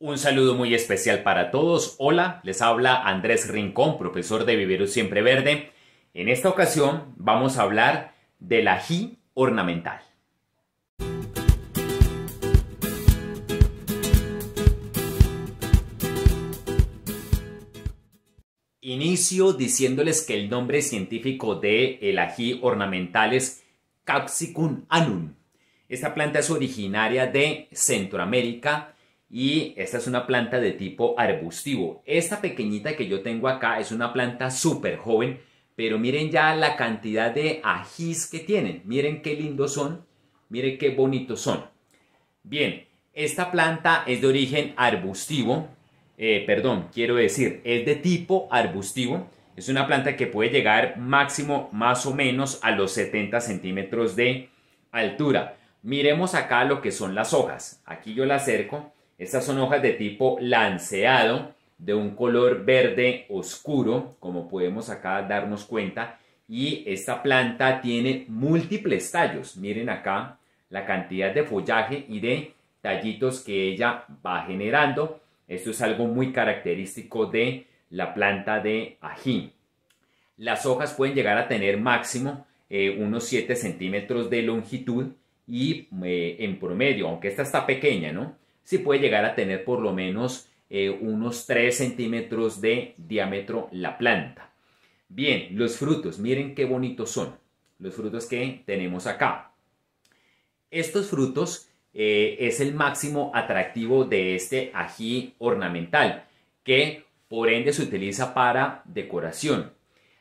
Un saludo muy especial para todos. Hola, les habla Andrés Rincón, profesor de Viveros Siempre Verde. En esta ocasión vamos a hablar del ají ornamental. Inicio diciéndoles que el nombre científico de el ají ornamental es Capsicum Anun. Esta planta es originaria de Centroamérica y esta es una planta de tipo arbustivo. Esta pequeñita que yo tengo acá es una planta súper joven, pero miren ya la cantidad de ajís que tienen. Miren qué lindos son, miren qué bonitos son. Bien, esta planta es de origen arbustivo, eh, perdón, quiero decir, es de tipo arbustivo. Es una planta que puede llegar máximo más o menos a los 70 centímetros de altura. Miremos acá lo que son las hojas. Aquí yo la acerco estas son hojas de tipo lanceado, de un color verde oscuro, como podemos acá darnos cuenta. Y esta planta tiene múltiples tallos. Miren acá la cantidad de follaje y de tallitos que ella va generando. Esto es algo muy característico de la planta de ají. Las hojas pueden llegar a tener máximo eh, unos 7 centímetros de longitud y eh, en promedio, aunque esta está pequeña, ¿no? si puede llegar a tener por lo menos eh, unos 3 centímetros de diámetro la planta. Bien, los frutos, miren qué bonitos son los frutos que tenemos acá. Estos frutos eh, es el máximo atractivo de este ají ornamental, que por ende se utiliza para decoración.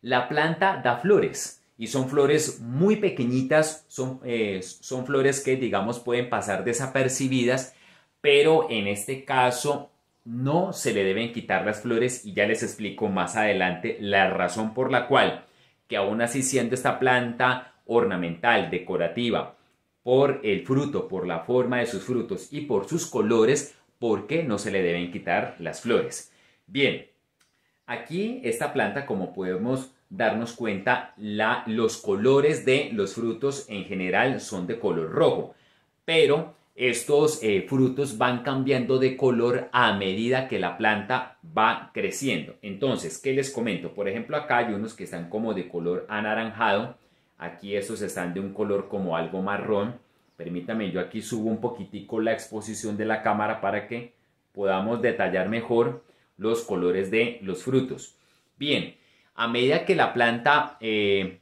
La planta da flores y son flores muy pequeñitas, son, eh, son flores que digamos pueden pasar desapercibidas pero en este caso no se le deben quitar las flores y ya les explico más adelante la razón por la cual que aún así siendo esta planta ornamental, decorativa, por el fruto, por la forma de sus frutos y por sus colores, ¿por qué no se le deben quitar las flores? Bien, aquí esta planta, como podemos darnos cuenta, los colores de los frutos en general son de color rojo, pero estos eh, frutos van cambiando de color a medida que la planta va creciendo. Entonces, ¿qué les comento? Por ejemplo, acá hay unos que están como de color anaranjado. Aquí estos están de un color como algo marrón. Permítame, yo aquí subo un poquitico la exposición de la cámara para que podamos detallar mejor los colores de los frutos. Bien, a medida que la planta eh,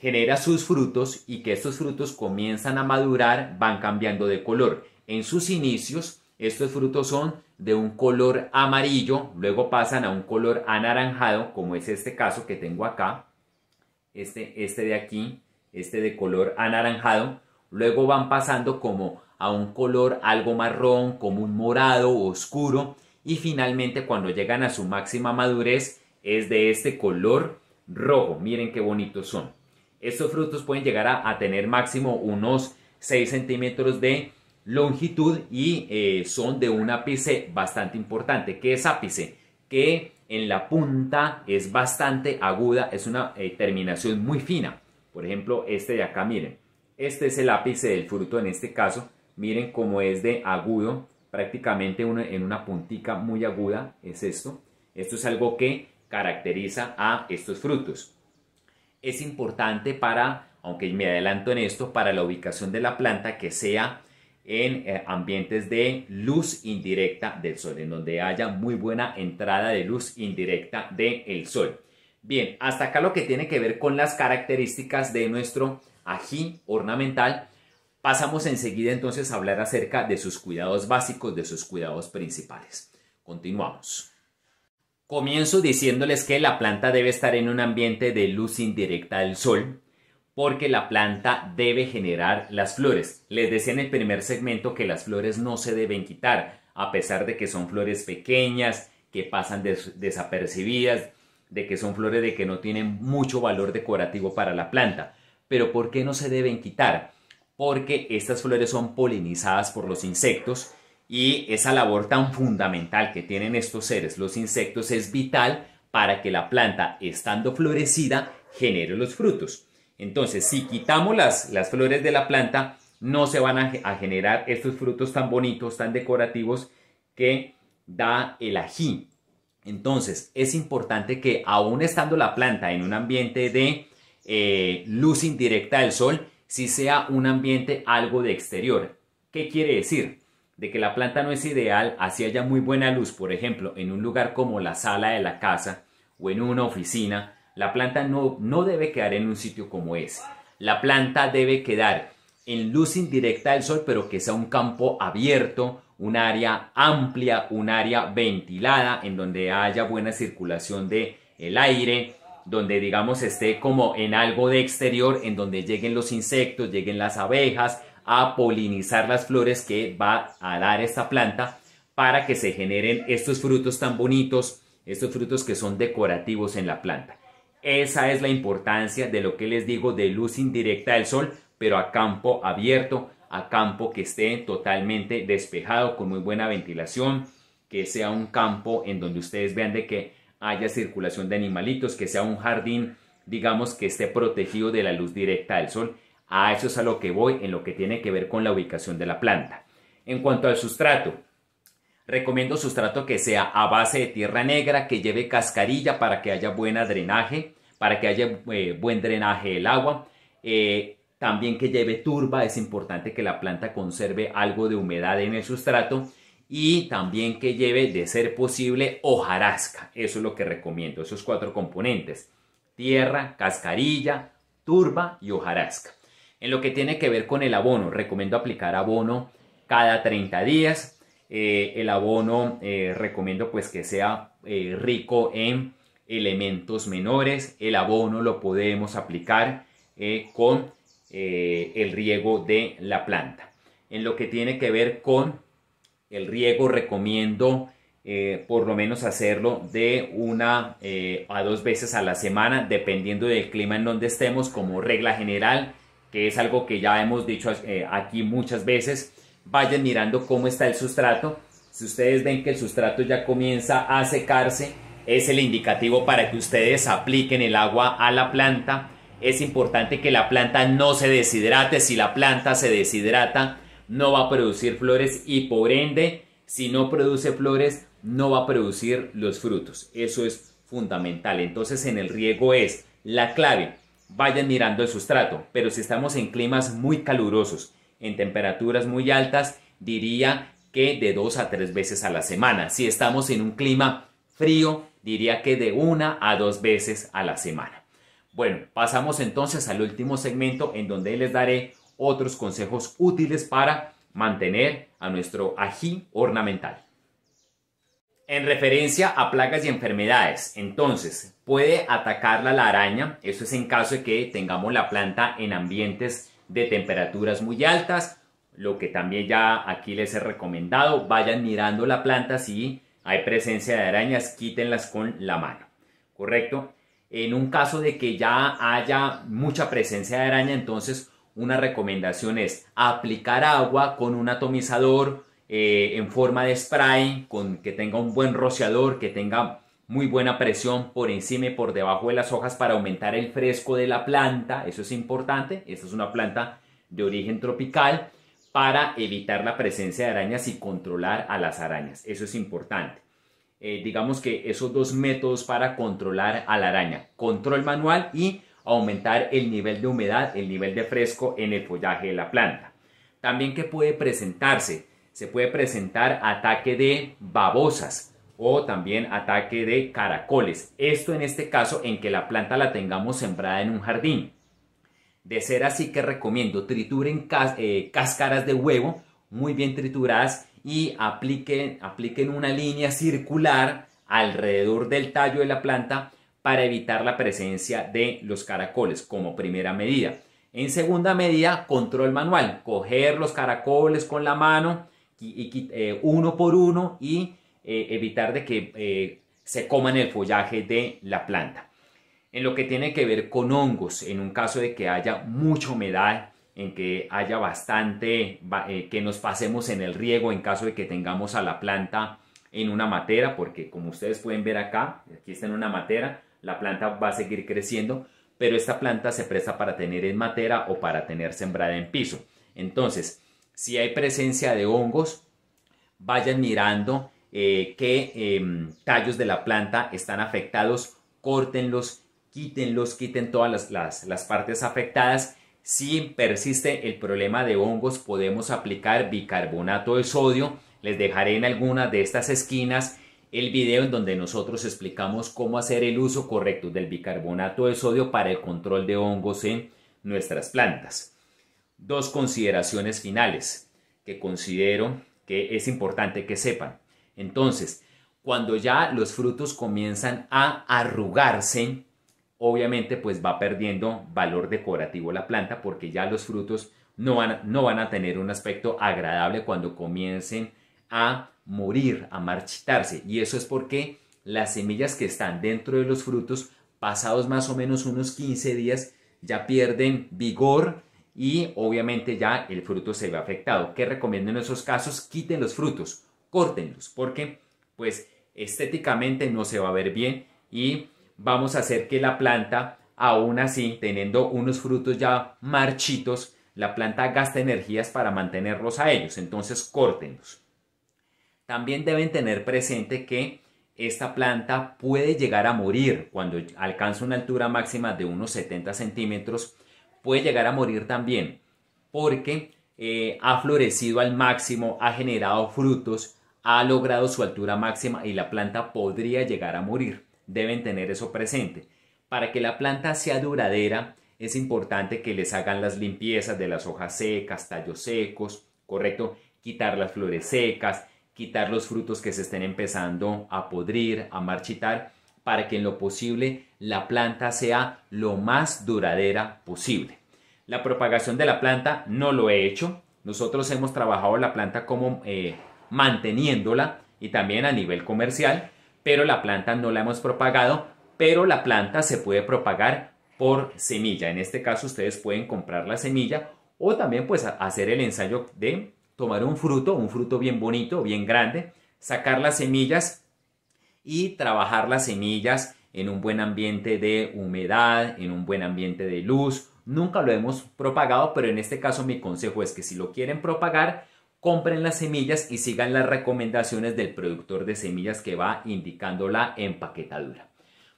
genera sus frutos y que estos frutos comienzan a madurar, van cambiando de color. En sus inicios, estos frutos son de un color amarillo, luego pasan a un color anaranjado, como es este caso que tengo acá, este, este de aquí, este de color anaranjado, luego van pasando como a un color algo marrón, como un morado oscuro, y finalmente cuando llegan a su máxima madurez es de este color rojo. Miren qué bonitos son. Estos frutos pueden llegar a, tener máximo unos 6 centímetros de longitud y eh, son de un ápice bastante importante. ¿Qué es ápice? Que en la punta es bastante aguda, es una eh, terminación muy fina. Por ejemplo, este de acá, miren. Este es el ápice del fruto en este caso. Miren cómo es de agudo, prácticamente en una puntica muy aguda es esto. Esto es algo que caracteriza a estos frutos es importante para, aunque me adelanto en esto, para la ubicación de la planta que sea en eh, ambientes de luz indirecta del sol, en donde haya muy buena entrada de luz indirecta del sol. Bien, hasta acá lo que tiene que ver con las características de nuestro ajín ornamental. Pasamos enseguida entonces a hablar acerca de sus cuidados básicos, de sus cuidados principales. Continuamos. Comienzo diciéndoles que la planta debe estar en un ambiente de luz indirecta del sol porque la planta debe generar las flores. Les decía en el primer segmento que las flores no se deben quitar a pesar de que son flores pequeñas, que pasan desapercibidas, de que son flores de que no tienen mucho valor decorativo para la planta. Pero ¿por qué no se deben quitar? Porque estas flores son polinizadas por los insectos y esa labor tan fundamental que tienen estos seres, los insectos, es vital para que la planta, estando florecida, genere los frutos. Entonces, si quitamos las, flores de la planta, no se van a, generar estos frutos tan bonitos, tan decorativos que da el ají. Entonces, es importante que aún estando la planta en un ambiente de eh, luz indirecta del sol, si sea un ambiente algo de exterior. ¿Qué quiere decir? de que la planta no es ideal así haya muy buena luz, por ejemplo, en un lugar como la sala de la casa o en una oficina, la planta no, debe quedar en un sitio como ese. La planta debe quedar en luz indirecta del sol, pero que sea un campo abierto, un área amplia, un área ventilada, en donde haya buena circulación de aire, donde digamos esté como en algo de exterior, en donde lleguen los insectos, lleguen las abejas, a polinizar las flores que va a dar esta planta para que se generen estos frutos tan bonitos, estos frutos que son decorativos en la planta. Esa es la importancia de lo que les digo de luz indirecta del sol, pero a campo abierto, a campo que esté totalmente despejado, con muy buena ventilación, que sea un campo en donde ustedes vean de que haya circulación de animalitos, que sea un jardín, digamos, que esté protegido de la luz directa del sol. A eso es a lo que voy en lo que tiene que ver con la ubicación de la planta. En cuanto al sustrato, recomiendo sustrato que sea a base de tierra negra, que lleve cascarilla para que haya buen drenaje, para que haya eh, buen drenaje del agua. Eh, también que lleve turba, es importante que la planta conserve algo de humedad en el sustrato y también que lleve, de ser posible, hojarasca. Eso es lo que recomiendo, esos cuatro componentes. Tierra, cascarilla, turba y hojarasca. En lo que tiene que ver con el abono, recomiendo aplicar abono cada 30 días. Eh, el abono eh, recomiendo pues que sea eh, rico en elementos menores. El abono lo podemos aplicar con el riego de la planta. En lo que tiene que ver con el riego recomiendo por lo menos hacerlo de una a dos veces a la semana, dependiendo del clima en donde estemos, como regla general que es algo que ya hemos dicho eh, aquí muchas veces, vayan mirando cómo está el sustrato. Si ustedes ven que el sustrato ya comienza a secarse, es el indicativo para que ustedes apliquen el agua a la planta. Es importante que la planta no se deshidrate. Si la planta se deshidrata, no va a producir flores y por ende, si no produce flores, no va a producir los frutos. Eso es fundamental. Entonces en el riego es la clave vayan mirando el sustrato, pero si estamos en climas muy calurosos, en temperaturas muy altas, diría que de dos a tres veces a la semana. Si estamos en un clima frío, diría que de una a dos veces a la semana. Bueno, pasamos entonces al último segmento en donde les daré otros consejos útiles para mantener a nuestro ají ornamental en referencia a plagas y enfermedades. Entonces, puede atacarla la araña, eso es en caso de que tengamos la planta en ambientes de temperaturas muy altas, lo que también ya aquí les he recomendado, vayan mirando la planta si hay presencia de arañas, quítenlas con la mano, ¿correcto? En un caso de que ya haya mucha presencia de araña, entonces una recomendación es aplicar agua con un atomizador, eh, en forma de spray, con, que tenga un buen rociador, que tenga muy buena presión por encima y por debajo de las hojas para aumentar el fresco de la planta, eso es importante, esta es una planta de origen tropical, para evitar la presencia de arañas y controlar a las arañas, eso es importante. Eh, digamos que esos dos métodos para controlar a la araña, control manual y aumentar el nivel de humedad, el nivel de fresco en el follaje de la planta. También que puede presentarse se puede presentar ataque de babosas o también ataque de caracoles. Esto en este caso en que la planta la tengamos sembrada en un jardín. De ser así que recomiendo trituren eh, cáscaras de huevo muy bien trituradas y apliquen, apliquen una línea circular alrededor del tallo de la planta para evitar la presencia de los caracoles como primera medida. En segunda medida, control manual, coger los caracoles con la mano eh, uno por uno y eh, evitar de que eh, se coman el follaje de la planta. En lo que tiene que ver con hongos, en un caso de que haya mucha humedad, en que haya bastante, que nos pasemos en el riego en caso de que tengamos a la planta en una matera, porque como ustedes pueden ver acá, aquí está en una matera, la planta va a seguir creciendo, pero esta planta se presta para tener en matera o para tener sembrada en piso. Entonces, si hay presencia de hongos, vayan mirando eh, qué em, tallos de la planta están afectados, córtenlos, quítenlos, quiten todas las, las partes afectadas. Si persiste el problema de hongos, podemos aplicar bicarbonato de sodio. Les dejaré en alguna de estas esquinas el video en donde nosotros explicamos cómo hacer el uso correcto del bicarbonato de sodio para el control de hongos en nuestras plantas dos consideraciones finales que considero que es importante que sepan. Entonces, cuando ya los frutos comienzan a arrugarse, obviamente pues va perdiendo valor decorativo la planta porque ya los frutos no van, no van a tener un aspecto agradable cuando comiencen a morir, a marchitarse. Y eso es porque las semillas que están dentro de los frutos, pasados más o menos unos 15 días, ya pierden vigor y obviamente ya el fruto se ve afectado. ¿Qué recomiendo en esos casos? Quiten los frutos, córtenlos, porque pues estéticamente no se va a ver bien y vamos a hacer que la planta, aún así, teniendo unos frutos ya marchitos, la planta gasta energías para mantenerlos a ellos, entonces córtenlos. También deben tener presente que esta planta puede llegar a morir cuando alcanza una altura máxima de unos 70 centímetros puede llegar a morir también, porque eh, ha florecido al máximo, ha generado frutos, ha logrado su altura máxima y la planta podría llegar a morir. Deben tener eso presente. Para que la planta sea duradera, es importante que les hagan las limpiezas de las hojas secas, tallos secos, ¿correcto? Quitar las flores secas, quitar los frutos que se estén empezando a podrir, a marchitar para que en lo posible la planta sea lo más duradera posible. La propagación de la planta no lo he hecho. Nosotros hemos trabajado la planta como eh, manteniéndola y también a nivel comercial, pero la planta no la hemos propagado, pero la planta se puede propagar por semilla. En este caso ustedes pueden comprar la semilla o también pues hacer el ensayo de tomar un fruto, un fruto bien bonito, bien grande, sacar las semillas y trabajar las semillas en un buen ambiente de humedad, en un buen ambiente de luz. Nunca lo hemos propagado, pero en este caso mi consejo es que si lo quieren propagar, compren las semillas y sigan las recomendaciones del productor de semillas que va indicando la empaquetadura.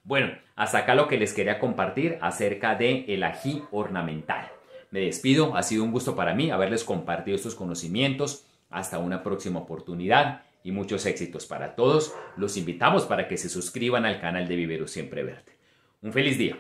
Bueno, hasta acá lo que les quería compartir acerca de el ají ornamental. Me despido, ha sido un gusto para mí haberles compartido estos conocimientos. Hasta una próxima oportunidad y muchos éxitos para todos. Los invitamos para que se suscriban al canal de Vivero Siempre Verde. Un feliz día.